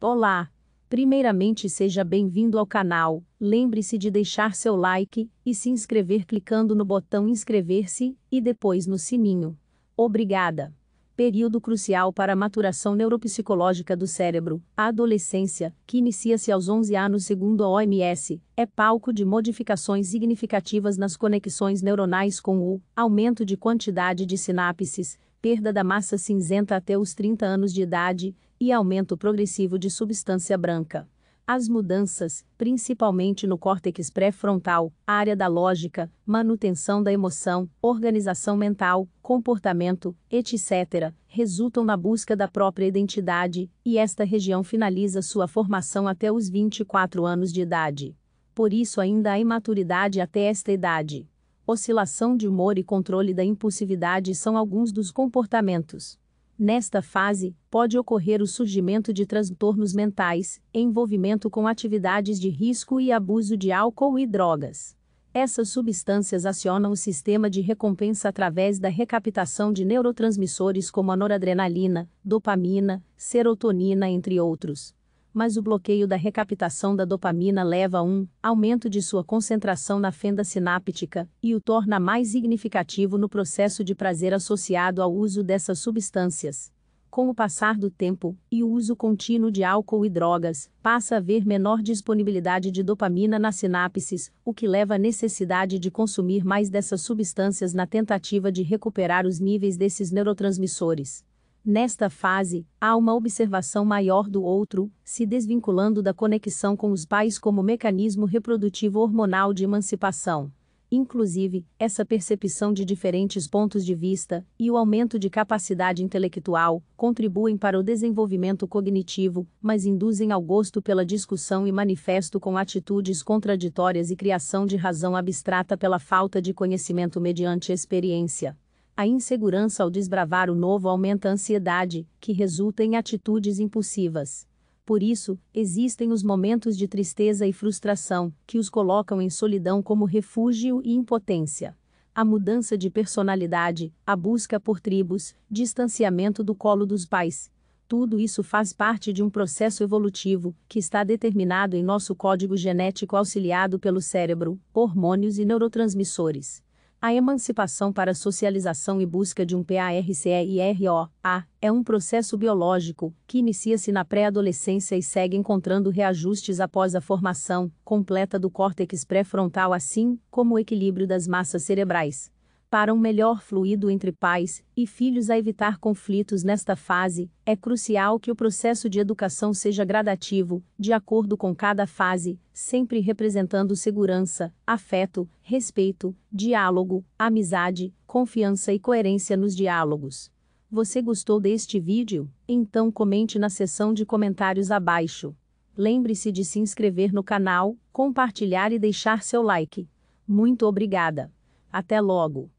Olá! Primeiramente seja bem-vindo ao canal, lembre-se de deixar seu like e se inscrever clicando no botão inscrever-se e depois no sininho. Obrigada! Período crucial para a maturação neuropsicológica do cérebro, a adolescência, que inicia-se aos 11 anos segundo a OMS, é palco de modificações significativas nas conexões neuronais com o aumento de quantidade de sinapses, perda da massa cinzenta até os 30 anos de idade e aumento progressivo de substância branca. As mudanças, principalmente no córtex pré-frontal, área da lógica, manutenção da emoção, organização mental, comportamento, etc., resultam na busca da própria identidade, e esta região finaliza sua formação até os 24 anos de idade. Por isso, ainda há imaturidade até esta idade oscilação de humor e controle da impulsividade são alguns dos comportamentos. Nesta fase, pode ocorrer o surgimento de transtornos mentais, envolvimento com atividades de risco e abuso de álcool e drogas. Essas substâncias acionam o sistema de recompensa através da recaptação de neurotransmissores como a noradrenalina, dopamina, serotonina, entre outros mas o bloqueio da recaptação da dopamina leva a um aumento de sua concentração na fenda sináptica e o torna mais significativo no processo de prazer associado ao uso dessas substâncias. Com o passar do tempo e o uso contínuo de álcool e drogas, passa a haver menor disponibilidade de dopamina nas sinapses, o que leva à necessidade de consumir mais dessas substâncias na tentativa de recuperar os níveis desses neurotransmissores. Nesta fase, há uma observação maior do outro, se desvinculando da conexão com os pais como mecanismo reprodutivo hormonal de emancipação. Inclusive, essa percepção de diferentes pontos de vista e o aumento de capacidade intelectual contribuem para o desenvolvimento cognitivo, mas induzem ao gosto pela discussão e manifesto com atitudes contraditórias e criação de razão abstrata pela falta de conhecimento mediante experiência. A insegurança ao desbravar o novo aumenta a ansiedade, que resulta em atitudes impulsivas. Por isso, existem os momentos de tristeza e frustração, que os colocam em solidão como refúgio e impotência. A mudança de personalidade, a busca por tribos, distanciamento do colo dos pais. Tudo isso faz parte de um processo evolutivo, que está determinado em nosso código genético auxiliado pelo cérebro, hormônios e neurotransmissores. A emancipação para socialização e busca de um PARCEIROA é um processo biológico que inicia-se na pré-adolescência e segue encontrando reajustes após a formação completa do córtex pré-frontal, assim como o equilíbrio das massas cerebrais. Para um melhor fluido entre pais e filhos a evitar conflitos nesta fase, é crucial que o processo de educação seja gradativo, de acordo com cada fase, sempre representando segurança, afeto, respeito, diálogo, amizade, confiança e coerência nos diálogos. Você gostou deste vídeo? Então comente na seção de comentários abaixo. Lembre-se de se inscrever no canal, compartilhar e deixar seu like. Muito obrigada! Até logo!